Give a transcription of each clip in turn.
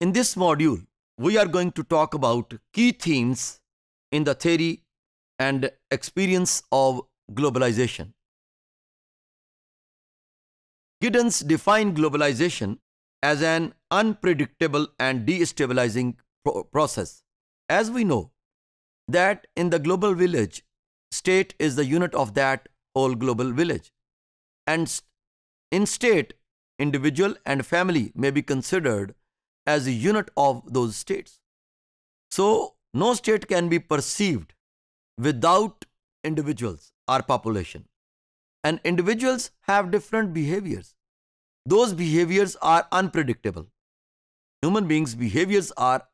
In this module, we are going to talk about key themes in the theory and experience of globalization. Giddens defined globalization as an unpredictable and destabilizing pro process. As we know, that in the global village, state is the unit of that whole global village. And in state, individual and family may be considered as a unit of those states. So, no state can be perceived without individuals or population. And individuals have different behaviors. Those behaviors are unpredictable. Human beings' behaviors are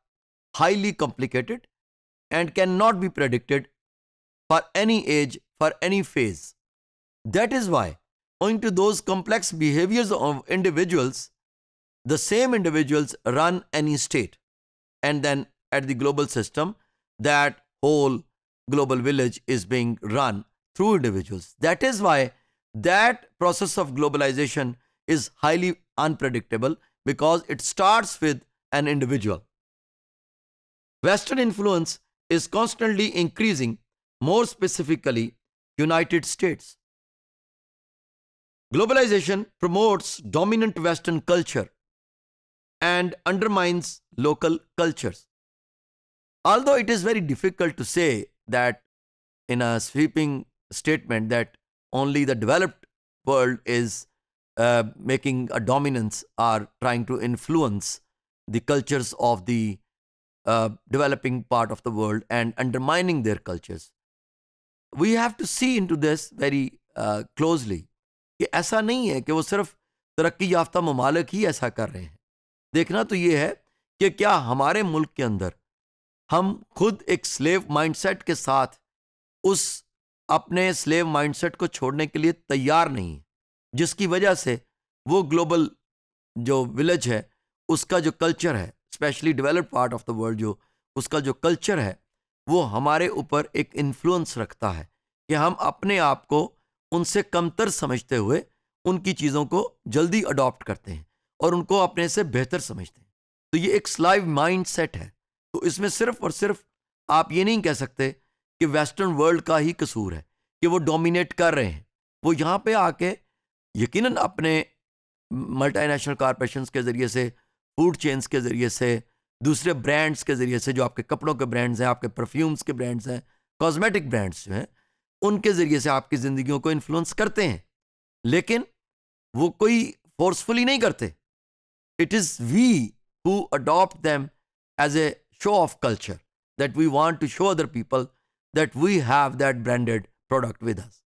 highly complicated and cannot be predicted for any age, for any phase. That is why, owing to those complex behaviors of individuals, the same individuals run any state and then at the global system that whole global village is being run through individuals that is why that process of globalization is highly unpredictable because it starts with an individual western influence is constantly increasing more specifically united states globalization promotes dominant western culture and undermines local cultures. Although it is very difficult to say that in a sweeping statement that only the developed world is uh, making a dominance or trying to influence the cultures of the uh, developing part of the world and undermining their cultures. We have to see into this very uh, closely ऐसा नहीं है कि वो सिर्फ तरक्की याफ्ता ममालक ही ऐसा कर रहे हैं देखना तो ये है कि क्या हमारे मुल्क के अंदर हम खुद एक स्लेव माइंडसेट के साथ उस अपने स्लेव माइंडसेट को छोड़ने के लिए तैयार नहीं जिसकी वजह से वो ग्लोबल जो विलेज है उसका जो कल्चर है specially developed part of the world जो उसका जो कल्चर है वो हमारे ऊपर एक इन्फ्लुएंस रखता है कि हम अपने आप को उनसे कमतर समझते हुए उनकी चीज़ों को जल्दी अडॉप्ट करते हैं और उनको अपने से बेहतर समझते हैं तो ये एक स्लाइव माइंड सेट है तो इसमें सिर्फ और सिर्फ आप ये नहीं कह सकते कि वेस्टर्न वर्ल्ड का ही कसूर है कि वो डोमिनेट कर रहे हैं वो यहाँ पे आके यकीनन अपने मल्टीनेशनल कॉरपोरेशन के ज़रिए से फूड चेन्स के ज़रिए से दूसरे ब्रांड्स के ज़रिए से जो आपके कपड़ों के ब्रांड्स हैं आपके परफ्यूम्स के ब्रांड्स हैं कॉस्मेटिक ब्रांड्स जो हैं उनके ज़रिए से आपकी ज़िंदगियों को इन्फ्लुएंस करते हैं लेकिन वो कोई फोर्सफुली नहीं करते It is we who adopt them as a show of culture that we want to show other people that we have that branded product with us.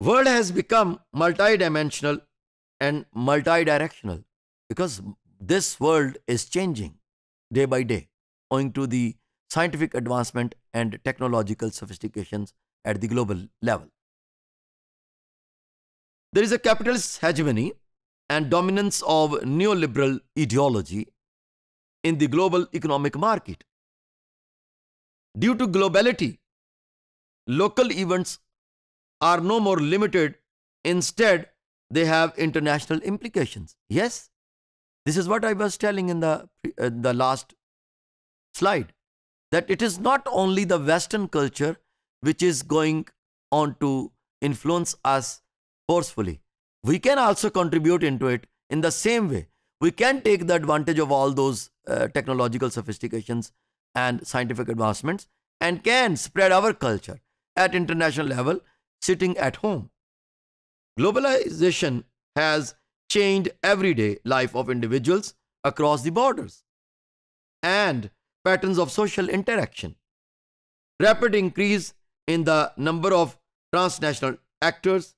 World has become multidimensional and multidirectional because this world is changing day by day owing to the scientific advancement and technological sophistications at the global level. There is a capitalist hegemony and dominance of neoliberal ideology in the global economic market. Due to globality, local events are no more limited. Instead, they have international implications. Yes, this is what I was telling in the, uh, the last slide, that it is not only the Western culture which is going on to influence us forcefully. We can also contribute into it in the same way. We can take the advantage of all those uh, technological sophistications and scientific advancements and can spread our culture at international level sitting at home. Globalization has changed everyday life of individuals across the borders and patterns of social interaction. Rapid increase in the number of transnational actors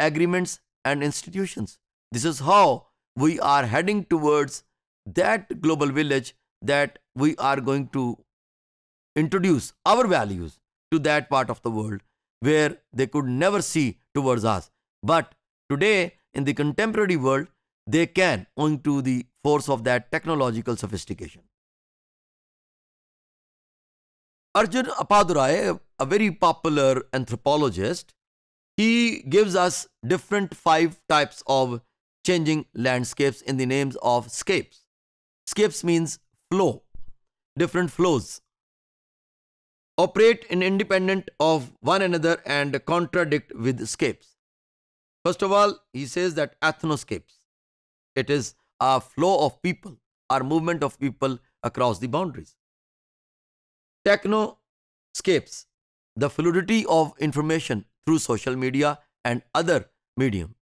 agreements, and institutions. This is how we are heading towards that global village that we are going to introduce our values to that part of the world where they could never see towards us. But today, in the contemporary world, they can owing to the force of that technological sophistication. Arjun Apadurai, a very popular anthropologist, he gives us different five types of changing landscapes in the names of scapes. Scapes means flow, different flows. Operate in independent of one another and contradict with scapes. First of all, he says that ethnoscapes. It is a flow of people, or movement of people across the boundaries. Technoscapes the fluidity of information through social media and other medium.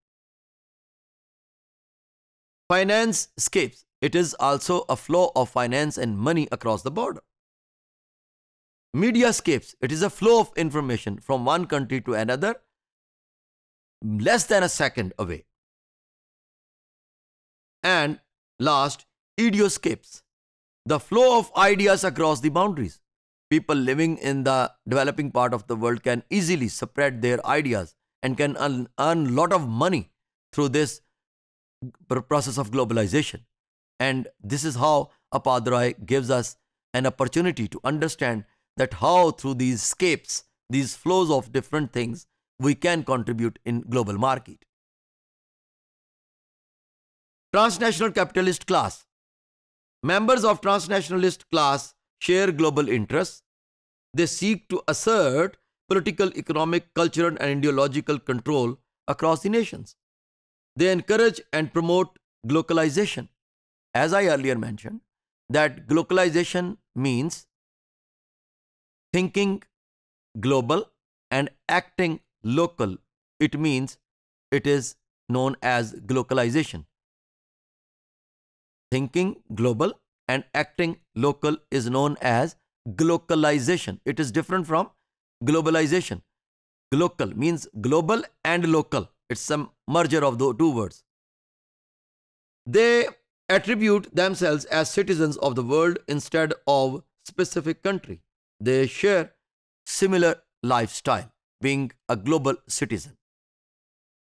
Finance escapes. It is also a flow of finance and money across the border. Media escapes. It is a flow of information from one country to another less than a second away. And last, idioscapes. The flow of ideas across the boundaries people living in the developing part of the world can easily spread their ideas and can earn a lot of money through this process of globalization. And this is how Apadrai gives us an opportunity to understand that how through these escapes, these flows of different things, we can contribute in global market. Transnational capitalist class. Members of transnationalist class share global interests. They seek to assert political, economic, cultural, and ideological control across the nations. They encourage and promote globalization. As I earlier mentioned, that globalization means thinking global and acting local. It means it is known as globalization. Thinking global and acting local is known as glocalization. It is different from globalization. Glocal means global and local. It's a merger of the two words. They attribute themselves as citizens of the world instead of specific country. They share similar lifestyle, being a global citizen.